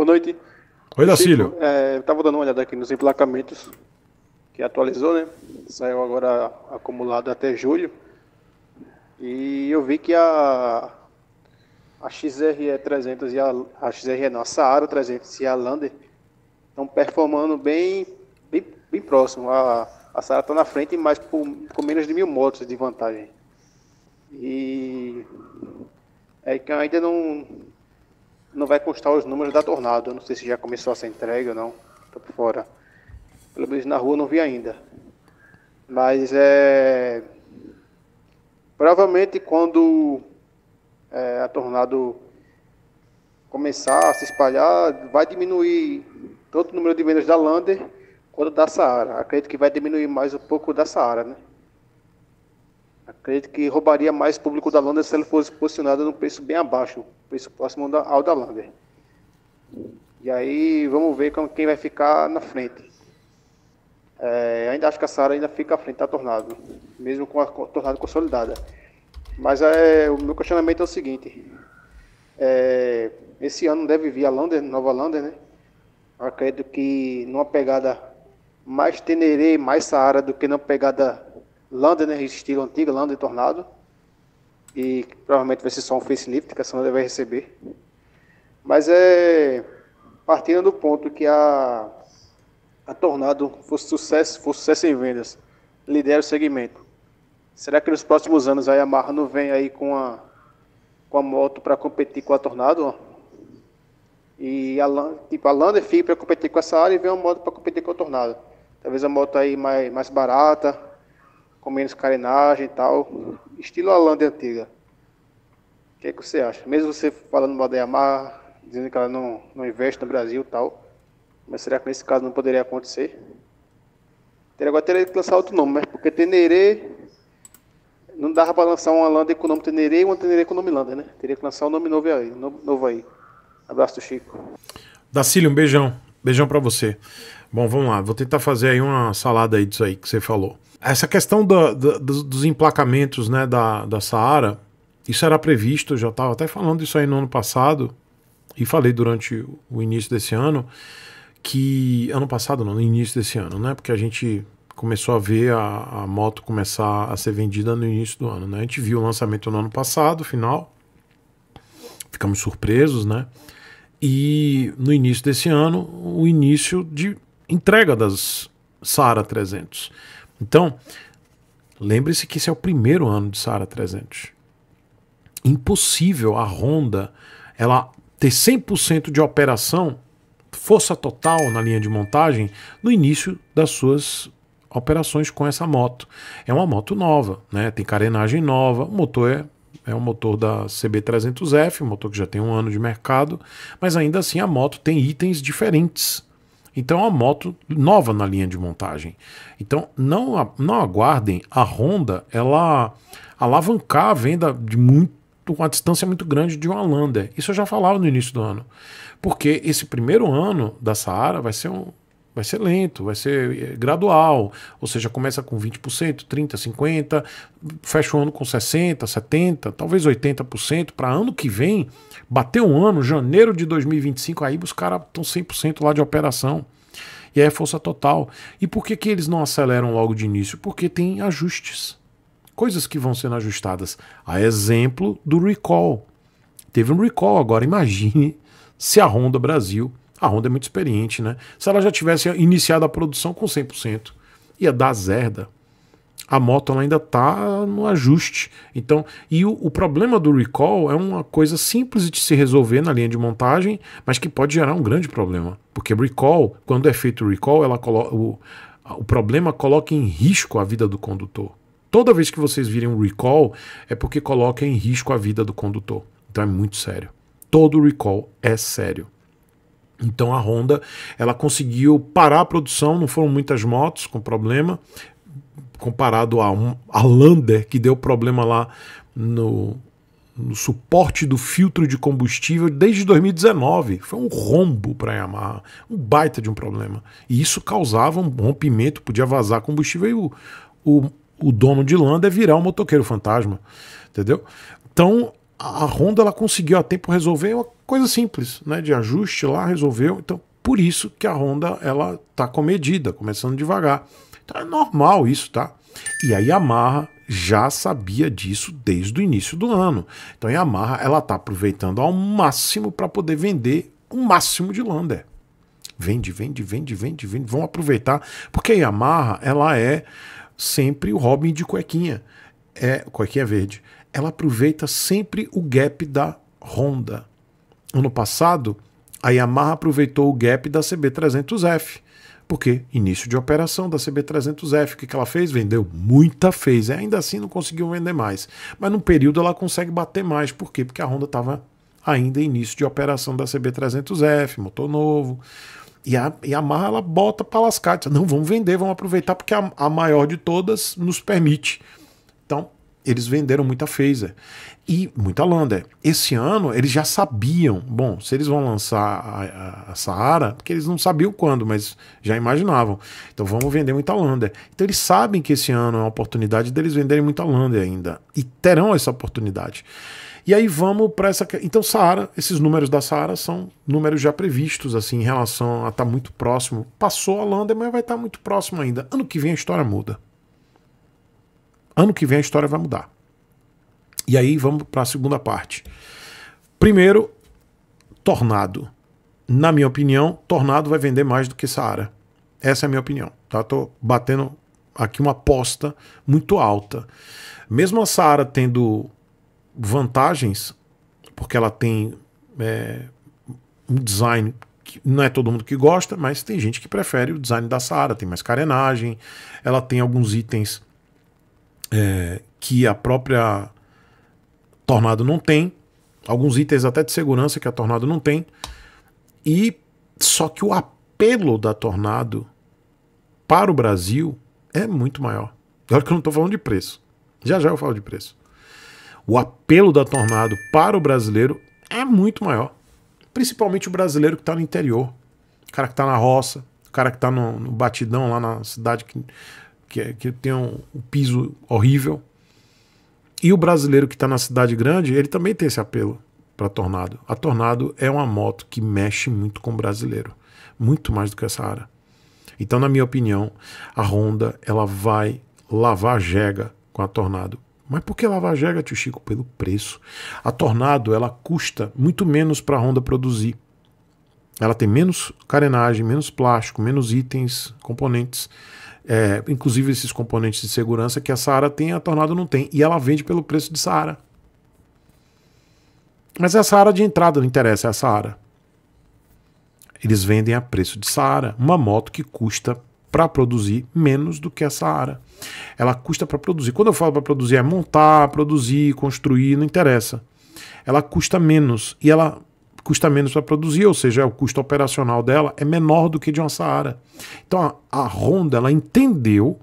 Boa noite. Oi, Dacílio. É, Estava dando uma olhada aqui nos emplacamentos que atualizou, né? Saiu agora acumulado até julho. E eu vi que a, a XRE 300 e a, a XRE não, a Saara 300 e a Lander estão performando bem, bem, bem próximo. A, a Saara está na frente, mas por, com menos de mil motos de vantagem. E é que eu ainda não, não vai constar os números da Tornado. Eu não sei se já começou a ser entregue ou não. Tô por fora. Pelo menos na rua não vi ainda. Mas é. Provavelmente quando é, a Tornado começar a se espalhar, vai diminuir tanto o número de vendas da Lander quanto da Saara. Acredito que vai diminuir mais um pouco da Saara, né? Acredito que roubaria mais público da Lander se ela fosse posicionada no preço bem abaixo, preço próximo ao da Lander. E aí vamos ver quem vai ficar na frente. É, ainda acho que a Sara ainda fica à frente da tá Tornado, mesmo com a Tornado consolidada. Mas é, o meu questionamento é o seguinte: é, esse ano deve vir a Lander, nova Lander, né? acredito que numa pegada mais Teneré, mais Saara do que numa pegada Lander né, estilo antigo, Lander Tornado. E provavelmente vai ser só um facelift que a Sandra vai receber. Mas é partindo do ponto que a, a Tornado fosse sucesso, fosse sucesso em vendas, lidera o segmento. Será que nos próximos anos a Yamaha não vem aí com a, com a moto para competir com a Tornado? E a, tipo, a Lander fica para competir com essa área e vem uma moto para competir com a Tornado. Talvez a moto aí mais, mais barata, com menos carenagem e tal, estilo Holanda antiga. O que, é que você acha? Mesmo você falando em da dizendo que ela não, não investe no Brasil e tal, mas será que nesse caso não poderia acontecer? Teria agora teria que lançar outro nome, né? porque Tenerê. não dava para lançar uma Landa com o nome Teneré e uma Tenerê com o nome Landa, né? Teria que lançar um nome novo aí. Novo aí. Abraço do Chico. Dacílio, um beijão. Beijão para você. Bom, vamos lá. Vou tentar fazer aí uma salada aí disso aí que você falou. Essa questão do, do, dos emplacamentos né, da, da Saara, isso era previsto, eu já estava até falando isso aí no ano passado, e falei durante o início desse ano, que. Ano passado não, no início desse ano, né? Porque a gente começou a ver a, a moto começar a ser vendida no início do ano, né? A gente viu o lançamento no ano passado, final. Ficamos surpresos, né? E no início desse ano, o início de entrega das Sara 300. Então, lembre-se que esse é o primeiro ano de Sara 300. Impossível a Honda ela ter 100% de operação, força total na linha de montagem, no início das suas operações com essa moto. É uma moto nova, né? tem carenagem nova, o motor é é um motor da CB300F, um motor que já tem um ano de mercado, mas ainda assim a moto tem itens diferentes então é uma moto nova na linha de montagem. Então não, não aguardem a Honda ela alavancar a venda de muito uma distância muito grande de uma Lander. Isso eu já falava no início do ano. Porque esse primeiro ano da Saara vai ser um, Vai ser lento, vai ser eh, gradual. Ou seja, começa com 20%, 30%, 50%, fecha o ano com 60%, 70%, talvez 80%. Para ano que vem, bater um ano, janeiro de 2025, aí os caras estão 100% lá de operação. E aí é força total. E por que, que eles não aceleram logo de início? Porque tem ajustes. Coisas que vão sendo ajustadas. A exemplo do recall. Teve um recall agora. Imagine se a Honda Brasil a Honda é muito experiente, né? Se ela já tivesse iniciado a produção com 100%, ia dar zerda. A moto ainda está no ajuste. Então, e o, o, problema do recall é uma coisa simples de se resolver na linha de montagem, mas que pode gerar um grande problema. Porque recall, quando é feito recall, ela o, o problema coloca em risco a vida do condutor. Toda vez que vocês virem um recall, é porque coloca em risco a vida do condutor. Então é muito sério. Todo recall é sério. Então a Honda ela conseguiu parar a produção, não foram muitas motos com problema, comparado a, um, a Lander, que deu problema lá no, no suporte do filtro de combustível desde 2019. Foi um rombo para a Yamaha, um baita de um problema. E isso causava um rompimento, podia vazar combustível e o, o, o dono de Lander virar um motoqueiro fantasma, entendeu? Então a Honda ela conseguiu a tempo resolver uma coisa simples, né, de ajuste lá, resolveu. Então, por isso que a Honda ela tá comedida, começando devagar. Então, é normal isso, tá? E a Yamaha já sabia disso desde o início do ano. Então, a Yamaha ela tá aproveitando ao máximo para poder vender o máximo de Lander. Vende, vende, vende, vende, vende, vão aproveitar, porque a Yamaha ela é sempre o Robin de cuequinha. É, cuequinha verde ela aproveita sempre o gap da Honda. Ano passado, a Yamaha aproveitou o gap da CB300F, porque início de operação da CB300F, o que, que ela fez? Vendeu muita, fez. Ainda assim não conseguiu vender mais. Mas num período ela consegue bater mais. Por quê? Porque a Honda estava ainda início de operação da CB300F, motor novo. E a Yamaha ela bota para lascar. Diz, não, vamos vender, vamos aproveitar, porque a, a maior de todas nos permite eles venderam muita phaser e muita lander. Esse ano eles já sabiam, bom, se eles vão lançar a, a, a Saara, porque eles não sabiam quando, mas já imaginavam. Então vamos vender muita lander. Então eles sabem que esse ano é uma oportunidade deles venderem muita lander ainda e terão essa oportunidade. E aí vamos para essa. Então, Saara, esses números da Saara são números já previstos, assim, em relação a estar tá muito próximo. Passou a Lander, mas vai estar tá muito próximo ainda. Ano que vem a história muda. Ano que vem a história vai mudar. E aí vamos para a segunda parte. Primeiro, Tornado. Na minha opinião, Tornado vai vender mais do que Saara. Essa é a minha opinião. Tá? Tô batendo aqui uma aposta muito alta. Mesmo a Saara tendo vantagens, porque ela tem é, um design que não é todo mundo que gosta, mas tem gente que prefere o design da Saara, tem mais carenagem, ela tem alguns itens é, que a própria Tornado não tem, alguns itens até de segurança que a Tornado não tem, e só que o apelo da Tornado para o Brasil é muito maior. agora que eu não estou falando de preço. Já já eu falo de preço. O apelo da Tornado para o brasileiro é muito maior. Principalmente o brasileiro que está no interior. O cara que está na roça, o cara que está no, no batidão lá na cidade que que, é, que tem um, um piso horrível. E o brasileiro que está na cidade grande, ele também tem esse apelo para Tornado. A Tornado é uma moto que mexe muito com o brasileiro, muito mais do que essa Saara. Então, na minha opinião, a Honda ela vai lavar a jega com a Tornado. Mas por que lavar a jega, tio Chico? Pelo preço. A Tornado ela custa muito menos para a Honda produzir. Ela tem menos carenagem, menos plástico, menos itens, componentes é, inclusive esses componentes de segurança que a Saara tem, a Tornado não tem. E ela vende pelo preço de Saara. Mas é a Saara de entrada, não interessa, é a Saara. Eles vendem a preço de Saara, uma moto que custa para produzir menos do que a Saara. Ela custa para produzir. Quando eu falo para produzir, é montar, produzir, construir, não interessa. Ela custa menos e ela custa menos para produzir, ou seja, o custo operacional dela é menor do que de uma Saara. Então a, a Honda ela entendeu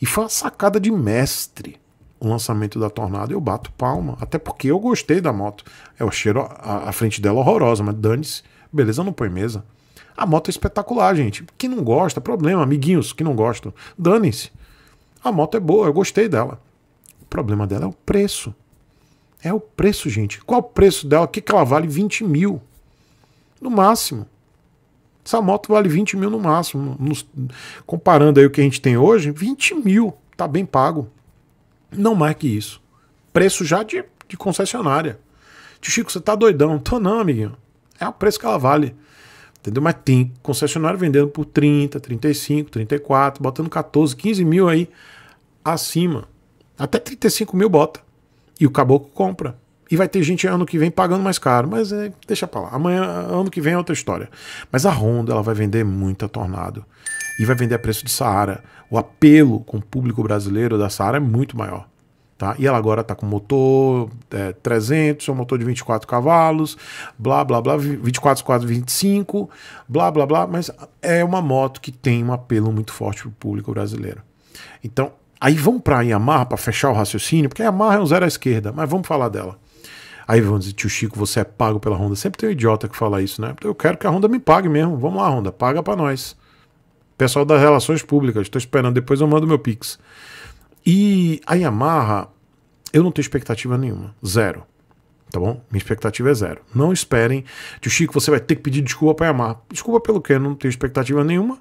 e foi uma sacada de mestre o lançamento da Tornado. Eu bato palma, até porque eu gostei da moto. É o cheiro, a, a frente dela horrorosa, mas dane-se, beleza, não põe mesa. A moto é espetacular, gente. Quem não gosta, problema, amiguinhos que não gostam, dane-se. A moto é boa, eu gostei dela. O problema dela é o preço. É o preço, gente. Qual o preço dela? O que, que ela vale? 20 mil. No máximo. Essa moto vale 20 mil no máximo. Nos, comparando aí o que a gente tem hoje, 20 mil. Tá bem pago. Não mais que isso. Preço já de, de concessionária. Tio Chico, você tá doidão. Tô não, amiguinho. É o preço que ela vale. Entendeu? Mas tem concessionário vendendo por 30, 35, 34, botando 14, 15 mil aí acima. Até 35 mil bota. E o caboclo compra. E vai ter gente ano que vem pagando mais caro, mas é, deixa pra lá. Amanhã, ano que vem é outra história. Mas a Honda ela vai vender muita Tornado. E vai vender a preço de Saara. O apelo com o público brasileiro da Saara é muito maior. Tá? E ela agora está com motor é, 300, é um motor de 24 cavalos, blá blá blá, 24, 4, 25, blá blá blá, mas é uma moto que tem um apelo muito forte para o público brasileiro. Então, aí vamos para a Yamaha para fechar o raciocínio, porque a Yamaha é um zero à esquerda, mas vamos falar dela. Aí vão dizer, tio Chico, você é pago pela Honda. Sempre tem um idiota que fala isso, né? Eu quero que a Honda me pague mesmo. Vamos lá, Honda, paga para nós. Pessoal das relações públicas, estou esperando, depois eu mando meu Pix. E a Yamaha, eu não tenho expectativa nenhuma. Zero. Tá bom? Minha expectativa é zero. Não esperem. Tio Chico, você vai ter que pedir desculpa pra Yamaha. Desculpa pelo quê? Eu não tenho expectativa nenhuma.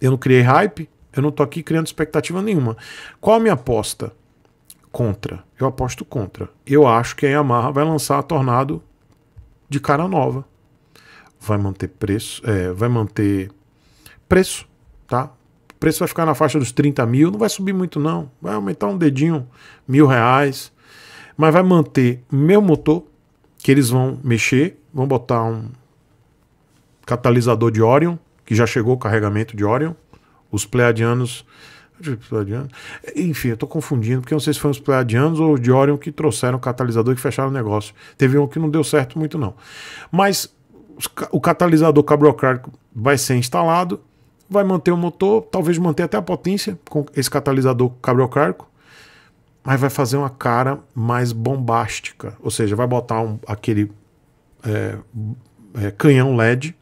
Eu não criei hype. Eu não tô aqui criando expectativa nenhuma. Qual a minha aposta? contra. Eu aposto contra. Eu acho que a Yamaha vai lançar a Tornado de cara nova. Vai manter preço, é, vai manter preço, tá? O preço vai ficar na faixa dos 30 mil, não vai subir muito não. Vai aumentar um dedinho, mil reais. Mas vai manter meu motor, que eles vão mexer, vão botar um catalisador de Orion, que já chegou o carregamento de Orion. Os pleadianos pleiadianos? Enfim, eu estou confundindo, porque não sei se foram os pleiadianos ou de Orion que trouxeram o catalisador e fecharam o negócio. Teve um que não deu certo muito, não. Mas o catalisador cabriocrático vai ser instalado, vai manter o motor, talvez manter até a potência com esse catalisador cabriocrático, mas vai fazer uma cara mais bombástica. Ou seja, vai botar um, aquele é, é, canhão LED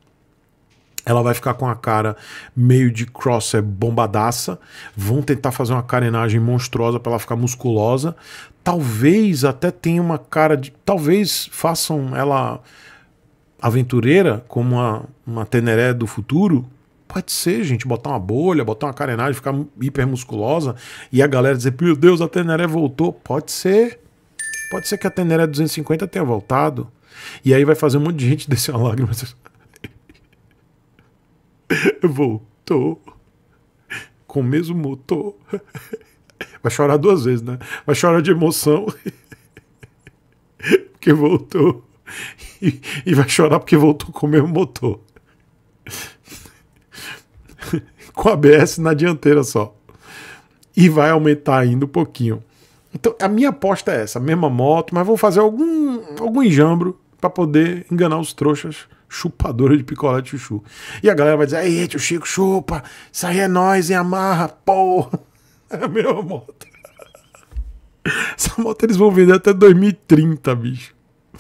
ela vai ficar com a cara meio de crosser bombadaça. Vão tentar fazer uma carenagem monstruosa para ela ficar musculosa. Talvez até tenha uma cara de. Talvez façam ela aventureira, como uma, uma teneré do futuro. Pode ser, gente, botar uma bolha, botar uma carenagem, ficar hipermusculosa e a galera dizer: Meu Deus, a teneré voltou. Pode ser. Pode ser que a teneré 250 tenha voltado. E aí vai fazer um monte de gente descer uma lágrima. Voltou. Com o mesmo motor. Vai chorar duas vezes, né? Vai chorar de emoção. porque voltou. E, vai chorar porque voltou com o mesmo motor. com a ABS na dianteira só. E vai aumentar ainda um pouquinho. Então, a minha aposta é essa, mesma moto, mas vou fazer algum, algum enjambro para poder enganar os trouxas chupadora de picolé de chuchu. E a galera vai dizer: aí, tio Chico, chupa, isso aí é nós, hein, amarra, porra. É a mesma moto. Essa moto eles vão vender até 2030, bicho.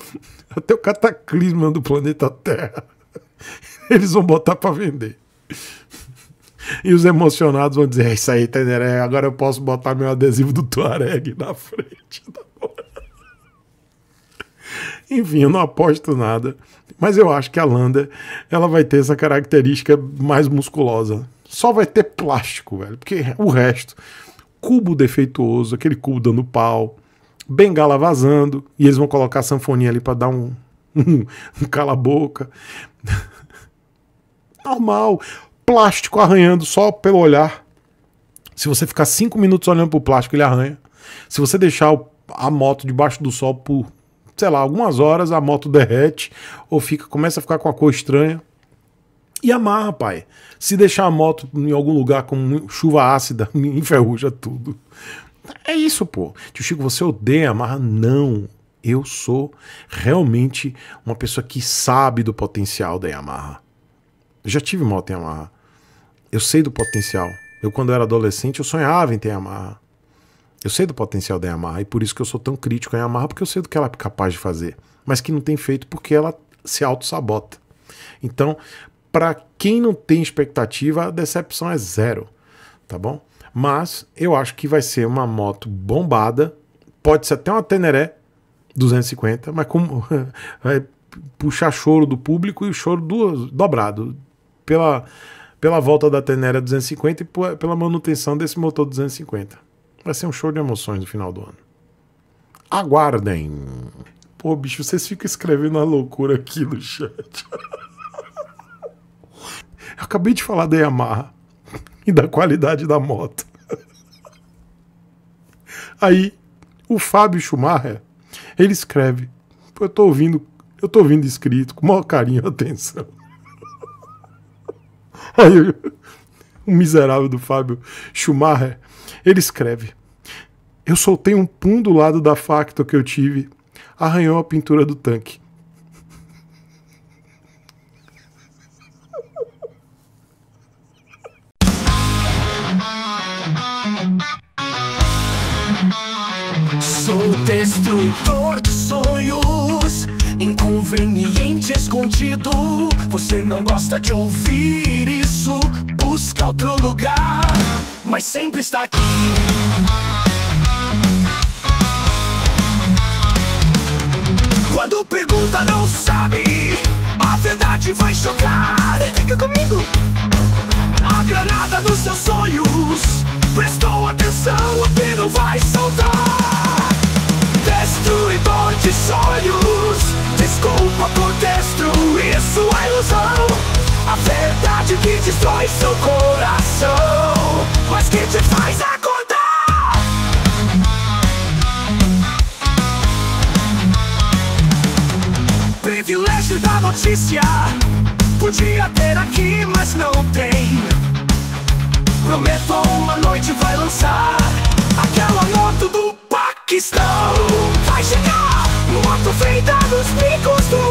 Até o cataclisma do planeta Terra. Eles vão botar para vender. E os emocionados vão dizer: é isso aí, tá Teneré, agora eu posso botar meu adesivo do Tuareg na frente da enfim, eu não aposto nada, mas eu acho que a Landa ela vai ter essa característica mais musculosa. Só vai ter plástico, velho, porque o resto, cubo defeituoso, aquele cubo dando pau, bengala vazando, e eles vão colocar a sanfoninha ali para dar um, um, um cala-boca. Normal, plástico arranhando só pelo olhar. Se você ficar cinco minutos olhando pro plástico, ele arranha. Se você deixar a moto debaixo do sol por sei lá, algumas horas a moto derrete ou fica começa a ficar com a cor estranha. E amarra, pai. Se deixar a moto em algum lugar com chuva ácida, enferruja tudo. É isso, pô. Tio Chico, você odeia amarra? Não. Eu sou realmente uma pessoa que sabe do potencial da Yamaha. Eu já tive moto em Yamaha. Eu sei do potencial. Eu, quando era adolescente, eu sonhava em ter Yamaha. Eu sei do potencial da Yamaha e por isso que eu sou tão crítico à Yamaha, porque eu sei do que ela é capaz de fazer, mas que não tem feito porque ela se auto-sabota. Então, para quem não tem expectativa, a decepção é zero, tá bom? Mas eu acho que vai ser uma moto bombada, pode ser até uma Teneré 250, mas como vai puxar choro do público e o choro do, dobrado pela, pela volta da Teneré 250 e pela manutenção desse motor 250. Vai ser um show de emoções no final do ano. Aguardem! Pô, bicho, vocês ficam escrevendo a loucura aqui no chat. Eu acabei de falar da Yamaha e da qualidade da moto. Aí, o Fábio Schumacher, ele escreve. Eu tô ouvindo, eu tô ouvindo escrito, com o maior carinho e atenção. Aí, o miserável do Fábio Schumacher ele escreve: Eu soltei um pum do lado da facto que eu tive, arranhou a pintura do tanque. Sou destruidor de sonhos, inconveniente escondido. Você não gosta de ouvir isso, busca outro lugar mas sempre está aqui. Quando pergunta não sabe, a verdade vai chocar. Fica comigo. A granada dos seus sonhos, prestou atenção, o pino vai soltar. Destruidor de sonhos, desculpa por destruir sua ilusão. A verdade que destrói seu coração Mas que te faz acordar Privilégio da notícia Podia ter aqui, mas não tem Prometo uma noite vai lançar Aquela moto do Paquistão Vai chegar no ato feita nos picos do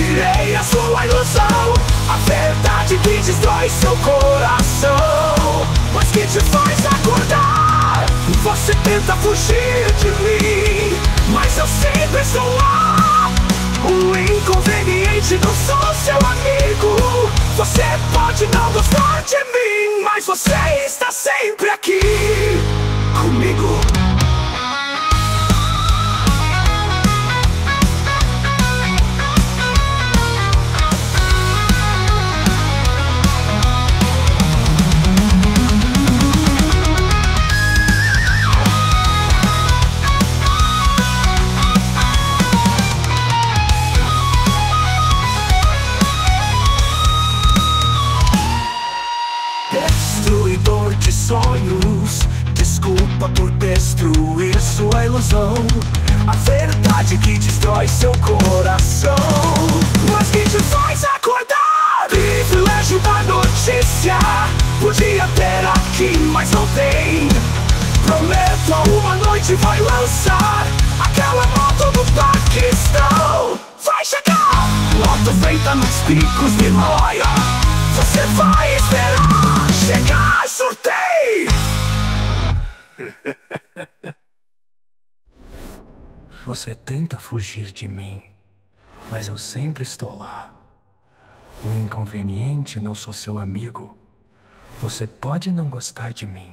Tirei a sua ilusão A verdade que destrói seu coração Mas que te faz acordar Você tenta fugir de mim Mas eu sempre estou lá O inconveniente não sou seu amigo Você pode não gostar de mim Mas você está sempre aqui Comigo ilusão A verdade que destrói seu coração Mas que te faz acordar Privilégio da notícia Podia ter aqui, mas não tem Prometo, uma noite vai lançar Aquela moto do Paquistão Vai chegar! Moto feita nos picos de Noia Você vai esperar chegar Você tenta fugir de mim, mas eu sempre estou lá. O inconveniente não sou seu amigo. Você pode não gostar de mim,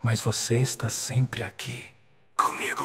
mas você está sempre aqui comigo.